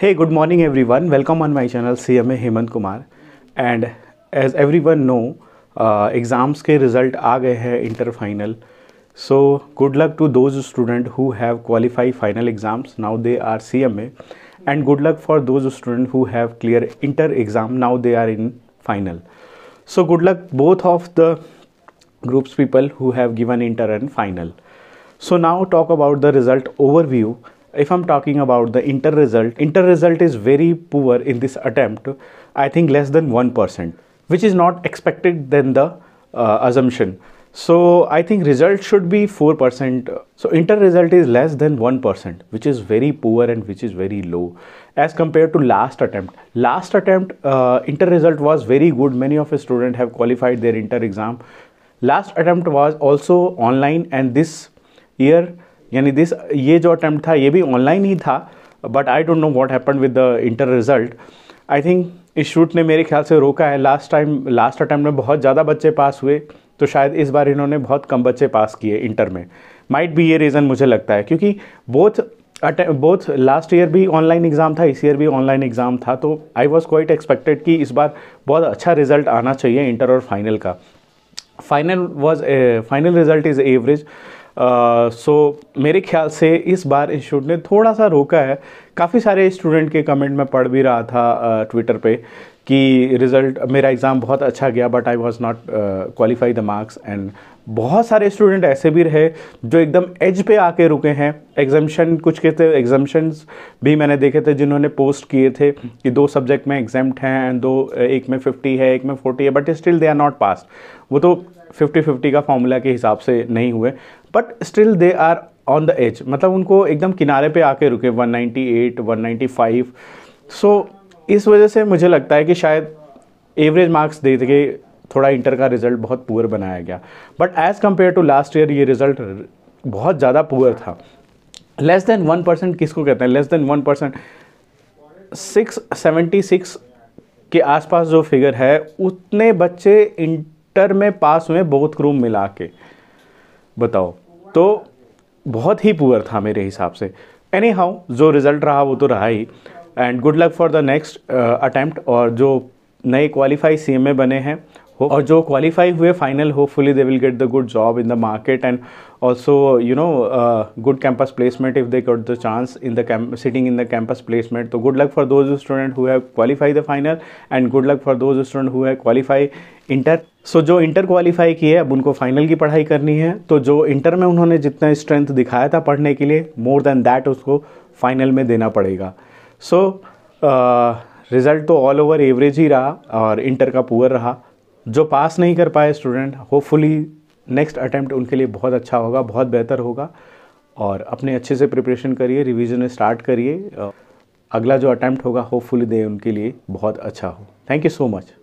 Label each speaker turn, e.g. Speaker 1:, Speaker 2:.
Speaker 1: Hey, good morning everyone. Welcome on my channel CMA Hemant Kumar. And as everyone know, uh, exams के result आ गए inter final. So good luck to those student who have qualified final exams. Now they are CMA. And good luck for those student who have clear inter exam. Now they are in final. So good luck both of the groups people who have given inter and final. So now talk about the result overview if I'm talking about the inter result, inter result is very poor in this attempt, I think less than 1%, which is not expected than the uh, assumption. So I think result should be 4%. So inter result is less than 1%, which is very poor and which is very low as compared to last attempt. Last attempt, uh, inter result was very good. Many of the students have qualified their inter exam. Last attempt was also online and this year यानी this ये जो attempt था ये भी online ही था but I don't know what happen with the inter result I think इस शूट ने मेरे ख्याल से रोका है लास्ट टाइम लास्ट अटैम्प्ट में बहुत ज़्यादा बच्चे पास हुए तो शायद इस बार इन्होंने बहुत कम बच्चे पास किए इंटर में माइट भी ये रीज़न मुझे लगता है क्योंकि बोथ बोथ लास्ट ईयर भी ऑनलाइन एग्ज़ाम था इस ईयर भी ऑनलाइन एग्ज़ाम था तो आई वॉज क्वाइट एक्सपेक्टेड कि इस बार बहुत अच्छा रिजल्ट आना चाहिए इंटर और फाइनल का final was final result is average so मेरे ख्याल से इस बार इंस्टीट्यूट ने थोड़ा सा रोका है काफ़ी सारे स्टूडेंट के कमेंट में पढ़ भी रहा था ट्विटर पे कि रिज़ल्ट मेरा एग्ज़ाम बहुत अच्छा गया but I was not qualify the marks and बहुत सारे स्टूडेंट ऐसे भी रहे जो एकदम एज पे आके रुके हैं एग्जामेशन कुछ के थे एग्जामेशंस भी मैंने देखे थे जिन्होंने पोस्ट किए थे कि दो सब्जेक्ट में एग्जाम्ट हैं एंड दो एक में 50 है एक में 40 है but still they are not pass वो तो फिफ्टी फिफ्टी का फॉर्मूला के हिसाब से नहीं हुए but still they are on the edge मतलब उनको एकदम किनारे पे आके रुके 198 195 सो so, इस वजह से मुझे लगता है कि शायद एवरेज मार्क्स दे के थोड़ा इंटर का रिजल्ट बहुत पुअर बनाया गया but as compare to last year ये रिज़ल्ट बहुत ज़्यादा पुअर था लेस देन वन परसेंट किसको कहते हैं less than one percent six seventy six के आसपास जो फिगर है उतने बच्चे सेक्टर में पास हुए बोथ क्रूम मिला के बताओ तो बहुत ही पुअर था मेरे हिसाब से एनी हाउ जो रिज़ल्ट रहा वो तो रहा ही and good luck for the next attempt और जो नए क्वालिफाई सी बने हैं और जो क्वालिफाई हुए final hopefully they will get the good job in the market and also you know good campus placement if they got the chance in the sitting in the campus placement तो good luck for those student who qualify the final and good luck for those student who have qualify inter so जो inter qualify किए अब उनको final की पढ़ाई करनी है तो जो इंटर में उन्होंने जितना स्ट्रेंथ दिखाया था पढ़ने के लिए मोर देन दैट उसको फाइनल में देना पड़ेगा सो so, रिजल्ट uh, तो ऑल ओवर एवरेज ही रहा और इंटर का पुअर रहा जो पास नहीं कर पाए स्टूडेंट होपफुली नेक्स्ट अटैम्प्ट उनके लिए बहुत अच्छा होगा बहुत बेहतर होगा और अपने अच्छे से प्रिपरेशन करिए रिवीजन स्टार्ट करिए अगला जो अटैम्प्ट होगा होपफुली दे उनके लिए बहुत अच्छा हो थैंक यू सो मच